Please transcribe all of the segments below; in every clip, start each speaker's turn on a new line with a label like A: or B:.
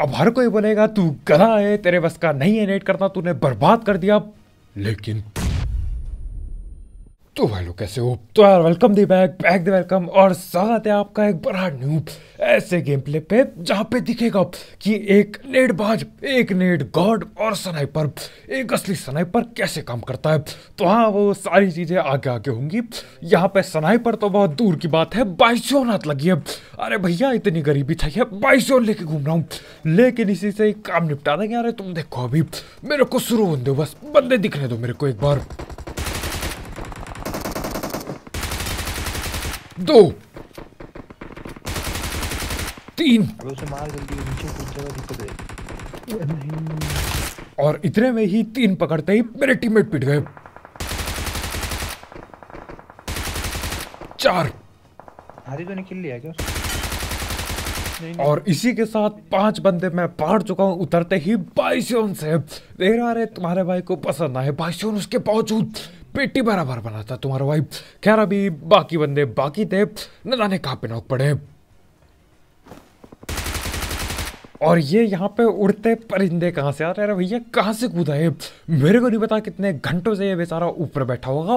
A: अब हर कोई बोलेगा तू गला है तेरे बस का नहीं है नेट करता तूने बर्बाद कर दिया लेकिन तो हेलो कैसे हो तो यार welcome the back back the welcome और स्वागत है आपका एक बड़ा न्यू ऐसे गेम प्ले पे जहाँ पे दिखेगा कि एक नेट बाज एक नेट गॉड और स्नाइपर एक असली स्नाइपर कैसे काम करता है तो हाँ वो सारी चीज़ें आगे आगे होंगी यहाँ पे स्नाइपर तो बहुत दूर की बात है बाईसों नाथ लगी है अरे भैया इतनी गरीबी था ये बाईसों लेके घूम रहा हूँ लेकिन इसी से काम निपटा देंगे अरे तुम देखो अभी मेरे को शुरू होने दो बस बंदे दिखने दो मेरे को एक बार दो तीन और इतने में ही तीन पकड़ते ही मेरे टीममेट पिट गए चार तो ने किल लिया क्या नहीं, नहीं। और इसी के साथ पांच बंदे मैं पहाड़ चुका हूँ उतरते ही बाइसोन से देर आ रहे तुम्हारे भाई को पसंद आए बाइसोन उसके बावजूद पेटी बराबर बना था तुम्हारा भाई खैर अभी बाकी बंदे बाकी थे न जाने कहाँ पे नौक पड़े और ये यहाँ पे उड़ते परिंदे कहाँ से आ रहे भैया कहाँ से कूदा है मेरे को नहीं पता कितने घंटों से ये बेचारा ऊपर बैठा होगा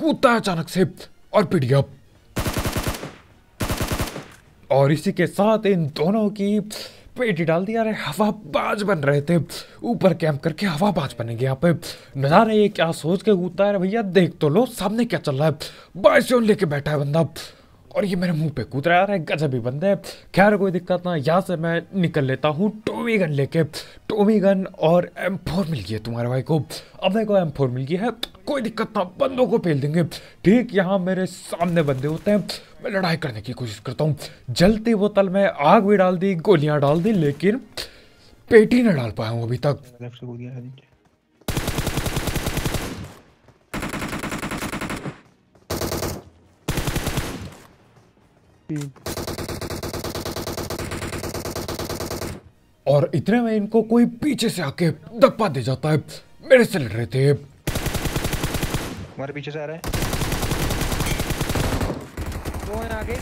A: कूदा अचानक से और पिट गया और इसी के साथ इन दोनों की पेट ही डाल दिया अरे बाज बन रहे थे ऊपर कैंप करके हवाबाज बनेंगे यहाँ पे नजर ये क्या सोच के उतार है भैया देख तो लो सामने क्या चल रहा है बाइस लेके बैठा है बंदा और ये मेरे मुंह पे कूद रहा है गजब ही बंदे खैर कोई दिक्कत ना यहाँ से मैं निकल लेता हूँ टोमी गन लेके टोमी गन और एम फोर मिल गई है तुम्हारे भाई को अब मेरे को एम फोर मिल गई है कोई दिक्कत ना बंदों को फेल देंगे ठीक यहाँ मेरे सामने बंदे होते हैं मैं लड़ाई करने की कोशिश करता हूँ जलती बोतल में आग भी डाल दी गोलियाँ डाल दी लेकिन पेटी ना डाल पाया हूँ अभी तक और इतने में इनको कोई पीछे से आके धप्पा दे जाता है मेरे से लड़ रहे थे हमारे पीछे से आ रहे हैं। आगे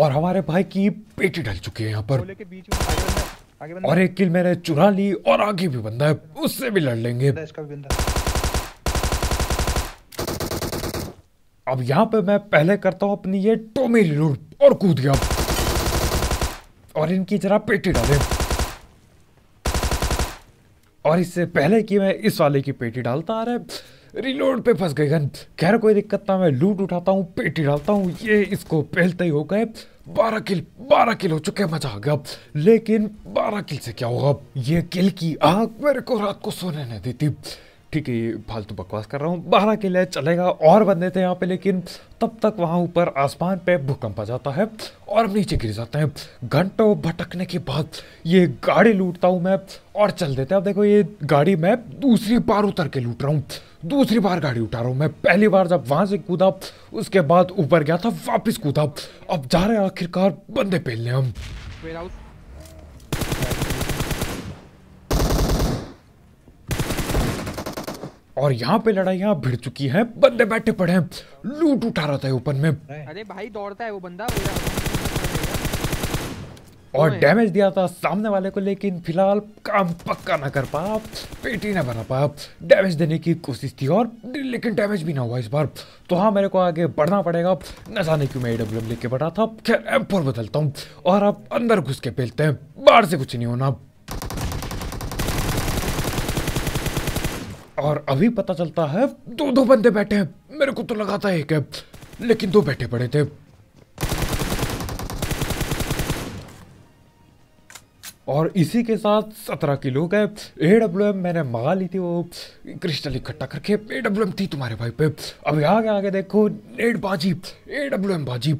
A: और हमारे भाई की पेटी ढल चुकी है यहाँ पर और एक किल मैंने चुरा ली और आगे भी बंदा है उससे भी लड़ लेंगे अब यहाँ पे मैं पहले करता हूँ अपनी ये टोमी रिलोड और कूद गया और इनकी जरा पेटी डाले और इससे पहले कि मैं इस वाले की पेटी डालता आ रहा है रिलोड पे फंस गए गन खैर कोई दिक्कत ना मैं लूट उठाता हूँ पेटी डालता हूँ ये इसको पहलते ही हो गए बारह किल बारह किल हो चुके मजा आ गया लेकिन बारह किल से क्या होगा ये किल की आग मेरे को रात को सोने नहीं देती ठीक है ये फालतू बकवास कर रहा हूँ बारह किले चलेगा और बंदे थे यहाँ पे लेकिन तब तक वहाँ ऊपर आसमान पे भूकंप आ जाता है और नीचे गिर जाते हैं घंटों भटकने के बाद ये गाड़ी लूटता हूँ मैं और चल देते हैं अब देखो ये गाड़ी मैं दूसरी बार उतर के लूट रहा हूँ दूसरी बार गाड़ी उठा रहा हूँ मैं पहली बार जब वहाँ से कूदा उसके बाद ऊपर गया था वापस कूदा अब जा रहे हैं आखिरकार बंदे पहले हम और यहाँ पे लड़ाइयाँ भिड़ चुकी है बंदे बैठे पड़े हैं लूट उठा रहा था ओपन में अरे भाई दौड़ता है वो बंदा और डैमेज दिया था सामने वाले को लेकिन फिलहाल काम पक्का ना कर पाया पेटी ना बना पाया डैमेज देने की कोशिश थी और लेकिन डैमेज भी ना हुआ इस बार तो हाँ मेरे को आगे बढ़ना पड़ेगा न जाने क्यों मैं डब्ल्यू लेके बढ़ा था खैर एम बदलता हूँ और अब अंदर घुस के पेलते हैं बाहर से कुछ नहीं होना और अभी पता चलता है दो दो बंदे बैठे हैं मेरे को तो लगा था एक है लेकिन दो बैठे पड़े थे और इसी के साथ सत्रह किलो का ए डब्ल्यू एम मैंने मंगा ली थी वो क्रिस्टल इकट्ठा करके ए डब्ल्यू एम थी तुम्हारे भाई पे अभी आगे आगे देखो नेट बाजी ए डब्ल्यू एम बाजी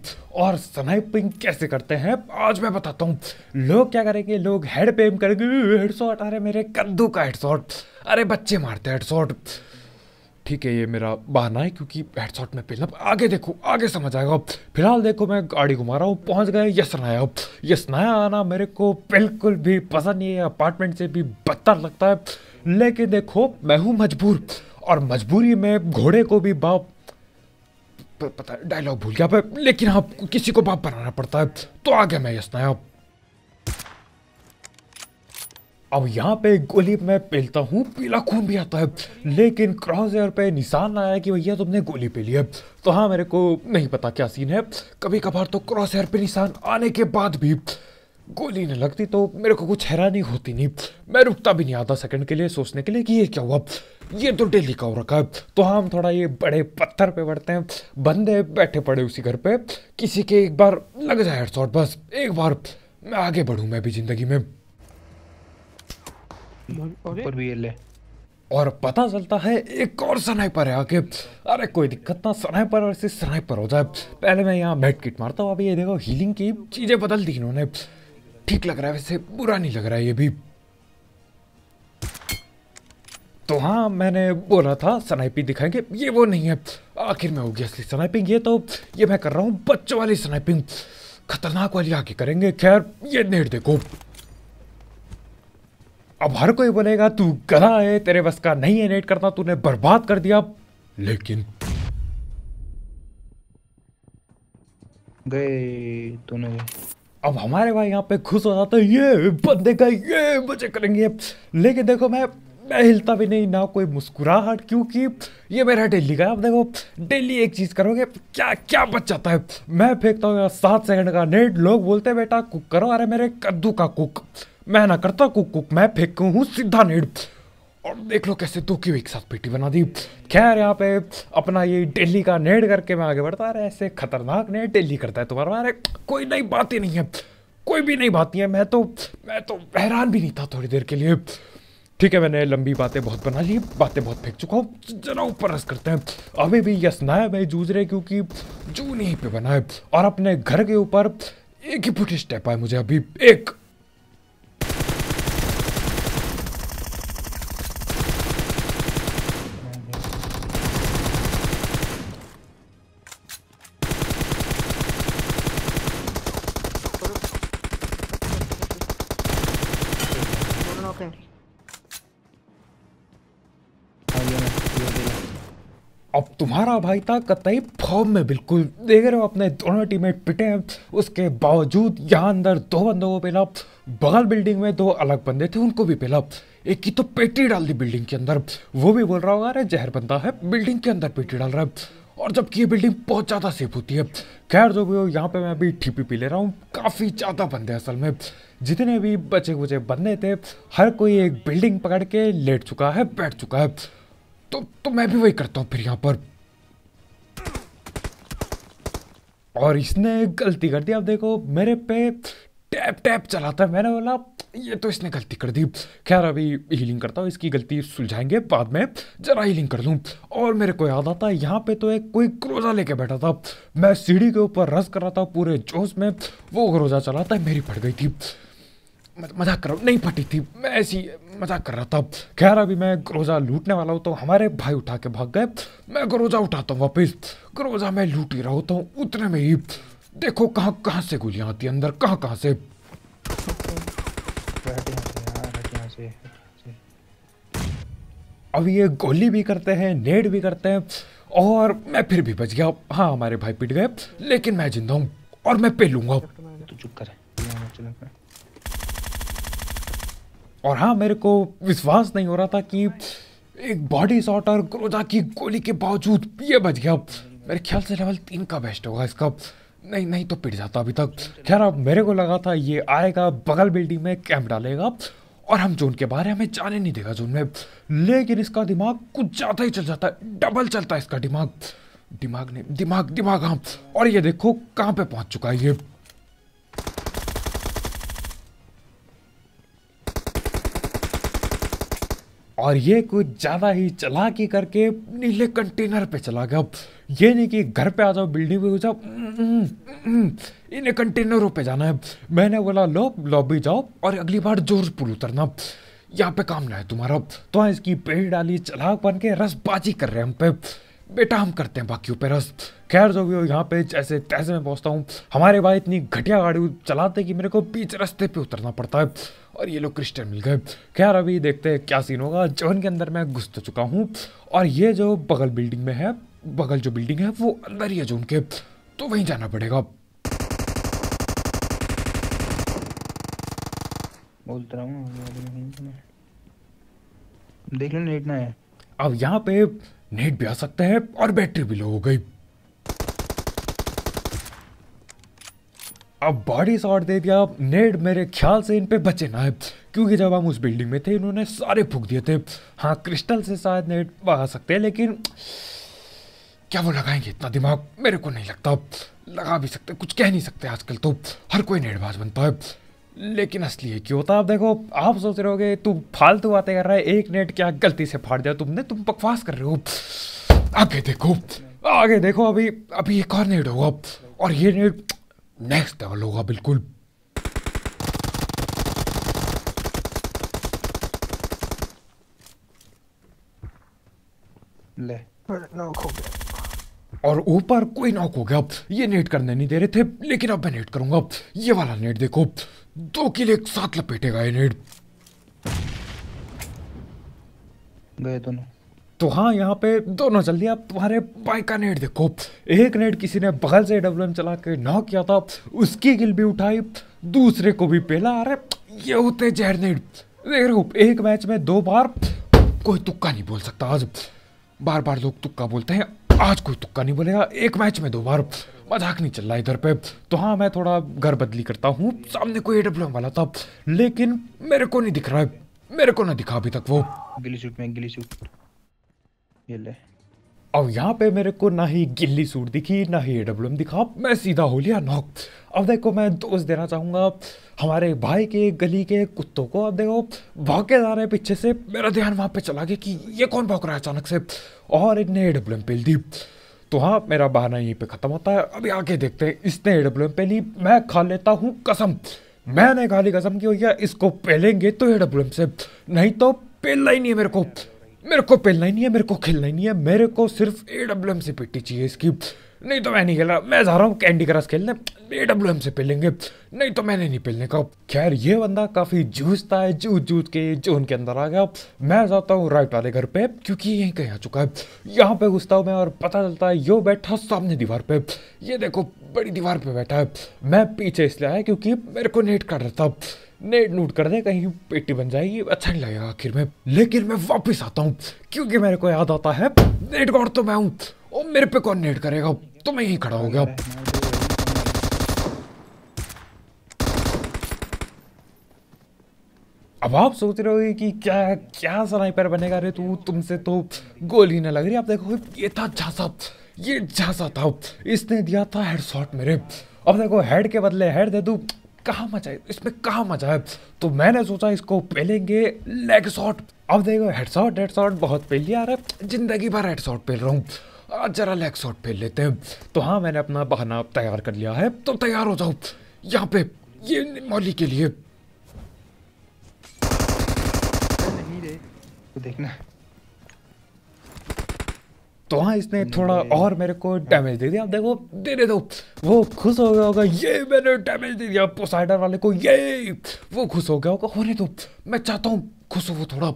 A: और स्नाइपिंग कैसे करते हैं आज मैं बताता हूँ लोग क्या करेंगे लोग हेड पेम करेंगे हेड शॉट अरे मेरे कद्दू का हेड शॉट अरे बच्चे मारते हेड शॉट ठीक है ये मेरा बहाना है क्योंकि हेडसॉट में पहले आगे देखो आगे समझ आएगा फिलहाल देखो मैं गाड़ी घुमा रहा हूँ पहुँच गए यस नाया यस आना मेरे को बिल्कुल भी पसंद नहीं है अपार्टमेंट से भी बदतर लगता है लेकिन देखो मैं हूँ मजबूर और मजबूरी में घोड़े को भी बाप पता डायलॉग भूल गया पर लेकिन हाँ किसी को बाप बनाना पड़ता है तो आ गया मैं यस अब यहाँ पे गोली मैं पेलता हूँ पीला खून भी आता है लेकिन क्रॉस एयर पे निशान आया कि भैया तुमने गोली पेली है तो हाँ मेरे को नहीं पता क्या सीन है कभी कभार तो क्रॉस एयर पे निशान आने के बाद भी गोली नहीं लगती तो मेरे को कुछ हैरानी होती नहीं मैं रुकता भी नहीं आता सेकंड के लिए सोचने के लिए कि ये क्या हुआ ये तो डेली का हो रखा है तो हाँ, हम थोड़ा ये बड़े पत्थर पे बढ़ते हैं बंदे बैठे पड़े उसी घर पे किसी के एक बार लग जाए हेडशॉट बस एक बार मैं आगे बढ़ूँ मैं भी ज़िंदगी में ऊपर भी ले और पता चलता है एक और स्नाइपर है आके अरे कोई दिक्कत ना स्नाइपर और स्नाइपर हो जाए पहले मैं यहाँ बेड किट मारता हूँ अभी ये देखो हीलिंग की चीज़ें बदल दी इन्होंने ठीक लग रहा है वैसे बुरा नहीं लग रहा है ये भी तो हाँ मैंने बोला था स्नाइपिंग दिखाएंगे ये वो नहीं है आखिर में हो गया असली स्नाइपिंग ये तो ये मैं कर रहा हूँ बच्चों वाली स्नाइपिंग खतरनाक वाली आके करेंगे खैर ये नेट देखो अब हर कोई बोलेगा तू गधा है तेरे बस का नहीं है नेट करता तूने बर्बाद कर दिया लेकिन गए तूने अब हमारे भाई यहाँ पे खुश हो जाते ये बंदे का ये मजे करेंगे लेकिन देखो मैं मैं हिलता भी नहीं ना कोई मुस्कुराहट क्योंकि ये मेरा डेली का अब देखो डेली एक चीज़ करोगे क्या क्या बच जाता है मैं फेंकता हूँ सात सेकंड का नेट लोग बोलते बेटा कुक करो अरे मेरे कद्दू का कुक मैं ना करता कुक कुक मैं फेंकू हूँ सीधा नेड़ और देख लो कैसे दो क्यों एक साथ पेटी बना दी खैर यहाँ पे अपना ये डेली का नेड़ करके मैं आगे बढ़ता रहा ऐसे खतरनाक नेड डेली करता है तुम्हारा अरे कोई नई बात ही नहीं है कोई भी नई बात नहीं है मैं तो मैं तो हैरान भी नहीं था थोड़ी देर के लिए ठीक है मैंने लंबी बातें बहुत बना ली बातें बहुत फेंक चुका हूँ जरा ऊपर रस करते हैं अभी भी यस है भाई जूझ रहे क्योंकि जू नहीं पे बना है और अपने घर के ऊपर एक ही फुट स्टेप आए मुझे अभी एक अब तुम्हारा भाई था कतई फॉर्म में बिल्कुल देख रहे हो अपने दोनों टीमें पिटे हैं उसके बावजूद यहाँ अंदर दो बंदों को पहला बगल बिल्डिंग में दो अलग बंदे थे उनको भी पहला एक की तो पेटी डाल दी बिल्डिंग के अंदर वो भी बोल रहा होगा अरे जहर बंदा है बिल्डिंग के अंदर पेटी डाल रहा है और जबकि ये बिल्डिंग बहुत ज़्यादा सेफ होती है खैर जो भी हो यहाँ पे मैं अभी ठीपी पी ले रहा हूँ काफ़ी ज़्यादा बंदे असल में जितने भी बचे बुचे बंदे थे हर कोई एक बिल्डिंग पकड़ के लेट चुका है बैठ चुका है तो तो मैं भी वही करता हूँ फिर यहाँ पर और इसने गलती कर दी आप देखो मेरे पे टैप टैप चलाता है मैंने बोला ये तो इसने गलती कर दी खैर अभी हीलिंग करता हूँ इसकी गलती सुलझाएंगे बाद में जरा हीलिंग कर लूँ और मेरे को याद आता है यहाँ पे तो एक कोई क्रोजा लेके बैठा था मैं सीढ़ी के ऊपर रस कर रहा था पूरे जोश में वो क्रोजा चलाता है मेरी फट गई थी मजाक करो नहीं फटी थी मैं ऐसी मजाक कर रहा था कह रहा भी मैं ग्रोजा लूटने वाला हूँ तो हमारे भाई उठा के भाग गए मैं ग्रोजा उठाता हूँ वापिस ग्रोजा मैं लूट ही रहा होता हूँ उतने में ही देखो कहाँ कहाँ से गोलियाँ आती है अंदर कहाँ कहाँ से अब ये गोली भी करते हैं नेड भी करते हैं और मैं फिर भी बच गया हाँ हमारे भाई पिट गए लेकिन मैं जिंदा हूँ और मैं पे लूंगा तो चुप कर और हाँ मेरे को विश्वास नहीं हो रहा था कि एक बॉडी शॉट और क्रोधा की गोली के बावजूद ये बच गया मेरे ख्याल से लेवल तीन का बेस्ट होगा इसका नहीं नहीं तो पिट जाता अभी तक खैर अब मेरे को लगा था ये आएगा बगल बिल्डिंग में कैंप डालेगा और हम जोन के बारे में जाने नहीं देगा जोन में लेकिन इसका दिमाग कुछ ज़्यादा ही चल जाता है डबल चलता है इसका दिमाग दिमाग ने दिमाग दिमाग हाँ और ये देखो कहाँ पे पहुँच चुका है ये और ये कुछ ज़्यादा ही चला के करके नीले कंटेनर पे चला गया ये नहीं कि घर पे आ जाओ बिल्डिंग पे जाओ हम्म, हम्म, हम्म, इन्हें कंटेनरों पे जाना है मैंने बोला लो लॉबी जाओ और अगली बार पुल उतरना यहाँ पे काम ना है तुम्हारा तो इसकी पेड़ डाली चलाक बन के रसबाजी कर रहे हैं हम पे बेटा हम करते हैं बाकी पे रस खैर जो भी हो यहाँ पे जैसे तैसे मैं पहुँचता हूँ हमारे भाई इतनी घटिया गाड़ी चलाते कि मेरे को बीच रास्ते पे उतरना पड़ता है और ये लोग क्रिस्टल मिल गए खैर अभी देखते हैं क्या सीन होगा जवन के अंदर मैं घुस तो चुका हूँ और ये जो बगल बिल्डिंग में है बगल जो बिल्डिंग है वो अंदर ही है जोन के तो वहीं जाना पड़ेगा बोलता हूँ देख लो नेट ना है अब यहाँ पे नेट भी आ सकता है और बैटरी भी लो हो गई अब बॉडी शॉट दे दिया नेट मेरे ख्याल से इन पे बचे ना है क्योंकि जब हम उस बिल्डिंग में थे इन्होंने सारे फूक दिए थे हाँ क्रिस्टल से शायद नेट बहा सकते हैं लेकिन क्या वो लगाएंगे इतना दिमाग मेरे को नहीं लगता लगा भी सकते कुछ कह नहीं सकते आजकल तो हर कोई नेटबाज बनता है लेकिन असली है क्यों होता आप देखो आप सोच रहे होगे तुम फालतू बातें कर रहा है एक नेट क्या गलती से फाड़ दिया तुमने तुम बकवास कर रहे हो आगे देखो आगे देखो अभी अभी एक और नेट होगा और ये नेट नेक्स्ट लेवल होगा बिल्कुल ले नॉक हो गया और ऊपर कोई नॉक हो गया अब ये नेट करने नहीं दे रहे थे लेकिन अब मैं नेट करूंगा ये वाला नेट देखो दो किले एक साथ लपेटेगा ये नेट गए दोनों तो हाँ यहाँ पे दोनों जल्दी आप तुम्हारे बाइक का नेट देखो एक नेट किसी ने बगल से डब्लू चला के ना किया था उसकी गिल भी उठाई दूसरे को भी पहला अरे ये होते जहर नेट देख रहे हो एक मैच में दो बार कोई तुक्का नहीं बोल सकता आज बार बार लोग तुक्का बोलते हैं आज कोई तुक्का नहीं बोलेगा एक मैच में दो बार मजाक नहीं चल रहा इधर पे तो हाँ मैं थोड़ा घर बदली करता हूँ सामने कोई एडब्ल्यू वाला था लेकिन मेरे को नहीं दिख रहा है मेरे को ना दिखा अभी तक वो गिली शूट में गिली शूट ये ले अब यहाँ पे मेरे को ना ही गिल्ली सूट दिखी ना ही डब्ल्यू दिखा मैं सीधा हो लिया नॉक अब देखो मैं दोस्त देना चाहूँगा हमारे भाई के गली के कुत्तों को अब देखो भागे जा रहे पीछे से मेरा ध्यान वहाँ पे चला गया कि ये कौन भाग रहा है अचानक से और इनने ए डब्ल्यू पेल दी तो हाँ मेरा बहाना यहीं पे ख़त्म होता है अभी आगे देखते हैं इसने ए डब्ल्यू पेली मैं खा लेता हूँ कसम मैंने खा ली कसम की भैया इसको पहलेंगे तो ए डब्ल्यू से नहीं तो पेलना ही नहीं है मेरे को मेरे को पहनना ही नहीं है मेरे को खेलना ही नहीं है मेरे को सिर्फ ए डब्ल्यू एम से पेटी चाहिए इसकी नहीं तो मैं नहीं खेल रहा मैं जा रहा हूँ कैंडी क्रश खेलने ए डब्ल्यू एम से पेलेंगे नहीं तो मैंने नहीं पेलने का खैर ये बंदा काफ़ी जूझता है जूझ जूझ के जोन के अंदर आ गया मैं जाता हूँ राइट वाले घर पे क्योंकि यहीं कहीं आ चुका है यहाँ पे घुसता हूँ मैं और पता चलता है यो बैठा सामने दीवार पे ये देखो बड़ी दीवार पे बैठा है मैं पीछे इसलिए आया क्योंकि मेरे को नेट काट रहा था नेट नूट कर दे कहीं पेटी बन जाएगी अच्छा नहीं लगेगा आखिर में लेकिन मैं वापस आता हूँ क्योंकि मेरे को याद आता है नेट गॉड तो मैं हूँ और मेरे पे कौन नेट करेगा तो मैं यहीं खड़ा हो गया अब आप सोच रहे होगे कि क्या क्या स्नाइपर बनेगा रे तू तुमसे तो गोली ना लग रही आप देखो ये था झांसा ये झांसा था इसने दिया था हेडशॉट मेरे अब देखो हेड के बदले हेड दे दू कहाँ मजा है इसमें कहाँ मजा है तो मैंने सोचा इसको पहलेंगे लेग शॉट अब देखो हेड शॉट हेड शॉट बहुत पहले आ रहा है ज़िंदगी भर हेड शॉट पहल रहा हूँ आज ज़रा लेग शॉट पहन लेते हैं तो हाँ मैंने अपना बहाना तैयार कर लिया है तो तैयार हो जाओ यहाँ पे ये मौली के लिए नहीं रे तो देखना तो हाँ इसने हम्म। थोड़ा और मेरे को डैमेज दे दिया अब देखो दे दे दो वो खुश हो गया होगा ये मैंने डैमेज दे दिया पोसाइडर वाले को ये वो खुश हो गया होगा होने दो तो, मैं चाहता हूँ खुश हो वो थोड़ा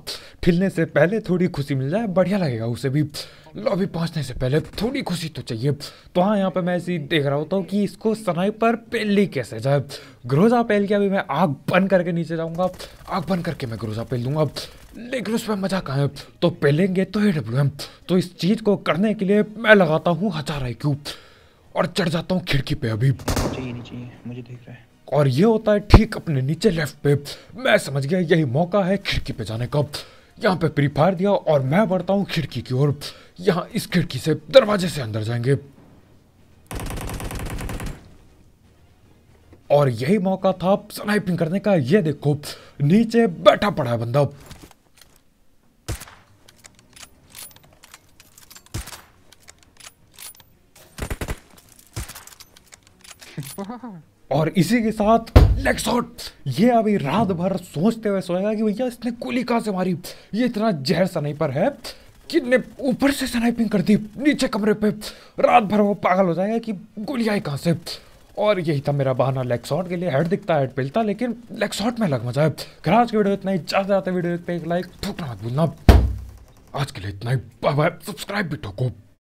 A: फिलने से पहले थोड़ी खुशी मिल जाए बढ़िया लगेगा उसे भी लॉबी पहुंचने से पहले थोड़ी खुशी तो चाहिए तो हाँ यहाँ पे मैं ऐसे देख रहा होता हूँ कि इसको स्नाइपर पेली कैसे जाए ग्रोजा पहल के अभी मैं आग बंद करके नीचे जाऊँगा आग बंद करके मैं ग्रोजा पहल दूंगा लेकिन उसमें मजा कहाँ है तो पहलेंगे तो ए डब्ल्यू एम तो इस चीज़ को करने के लिए मैं लगाता हूँ हजार आई क्यू और चढ़ जाता हूँ खिड़की पे अभी चाहिए नहीं चाहिए मुझे देख रहा है और ये होता है ठीक अपने नीचे लेफ्ट पे मैं समझ गया यही मौका है खिड़की पे जाने का यहाँ पे प्री फायर दिया और मैं बढ़ता हूँ खिड़की की ओर यहाँ इस खिड़की से दरवाजे से अंदर जाएंगे और यही मौका था स्नाइपिंग करने का ये देखो नीचे बैठा पड़ा है बंदा और इसी के साथ नेक्स्ट शॉट ये अभी रात भर सोचते हुए सोएगा कि भैया इसने गोली कहाँ से मारी ये इतना जहर सनाइपर है कि ने ऊपर से स्नाइपिंग कर दी नीचे कमरे पे रात भर वो पागल हो जाएगा कि गोली आई कहाँ से और यही था मेरा बहाना लेग शॉट के लिए हेड दिखता हेड पिलता लेकिन लेग शॉट में लग मजा है आज की वीडियो इतना ही ज़्यादा ज़्यादा वीडियो पे एक लाइक ठोकना मत भूलना आज के लिए इतना ही बाय बाय सब्सक्राइब भी ठोको